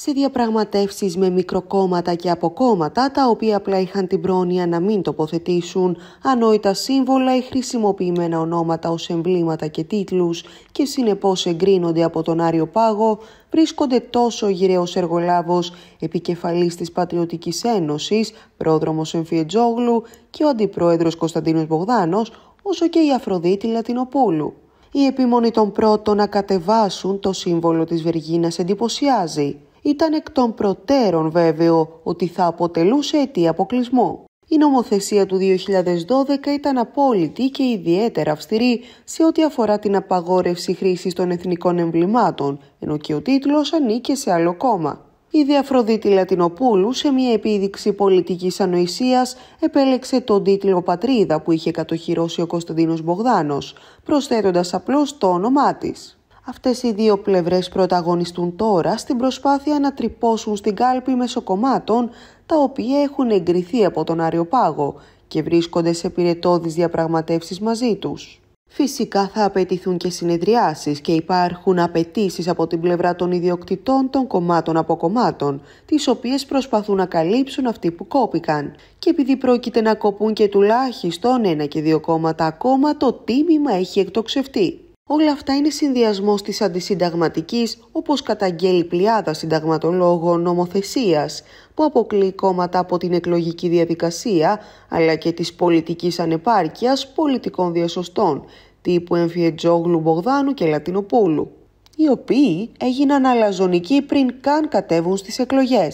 σε διαπραγματεύσεις με μικροκόμματα και αποκόμματα τα οποία απλά είχαν την πρόνοια να μην τοποθετήσουν ανόητα σύμβολα ή χρησιμοποιημένα ονόματα ως εμβλήματα και τίτλους και συνεπώς εγκρίνονται από τον Άριο Πάγο βρίσκονται τόσο ο γυραιός εργολάβος επικεφαλής της Πατριωτικής Ένωσης, πρόδρομος Εμφιετζόγλου και ο αντιπρόεδρος Κωνσταντίνος Μπογδάνος, όσο και η Αφροδίτη Λατινοπούλου. Η επίμονη των πρώτων να κατεβάσουν το σύμβολο της Βεργίνας εντυπωσιάζει ήταν εκ των προτέρων βέβαιο ότι θα αποτελούσε αιτία αποκλεισμό. Η νομοθεσία του 2012 ήταν απόλυτη και ιδιαίτερα αυστηρή σε ό,τι αφορά την απαγόρευση χρήσης των εθνικών εμβλημάτων, ενώ και ο τίτλος ανήκε σε άλλο κόμμα. Η Διαφροδίτη Λατινοπούλου σε μια επίδειξη πολιτικής ανοησίας επέλεξε τον τίτλο «Πατρίδα» που είχε κατοχυρώσει ο Κωνσταντίνος Μπογδάνος, προσθέτοντας απλώς το όνομά της. Αυτές οι δύο πλευρές πρωταγωνιστούν τώρα στην προσπάθεια να τρυπώσουν στην κάλπη μεσοκομμάτων τα οποία έχουν εγκριθεί από τον Άριο Πάγο και βρίσκονται σε πυρετόδεις διαπραγματεύσεις μαζί τους. Φυσικά θα απαιτηθούν και συνεδριάσεις και υπάρχουν απαιτήσεις από την πλευρά των ιδιοκτητών των κομμάτων από κομμάτων, τις οποίες προσπαθούν να καλύψουν αυτοί που κόπηκαν. Και επειδή πρόκειται να κοπούν και τουλάχιστον ένα και δύο κόμματα ακόμα, το τίμημα έχει εκτοξευτεί. Όλα αυτά είναι συνδυασμός της αντισυνταγματικής, όπως καταγγέλει πλειάδα συνταγματολόγων νομοθεσίας, που αποκλεί κόμματα από την εκλογική διαδικασία, αλλά και της πολιτικής ανεπάρκειας πολιτικών διασωστών, τύπου Εμφιετζόγλου Μπογδάνου και Λατινοπούλου, οι οποίοι έγιναν αλαζονικοί πριν καν κατέβουν στις εκλογές.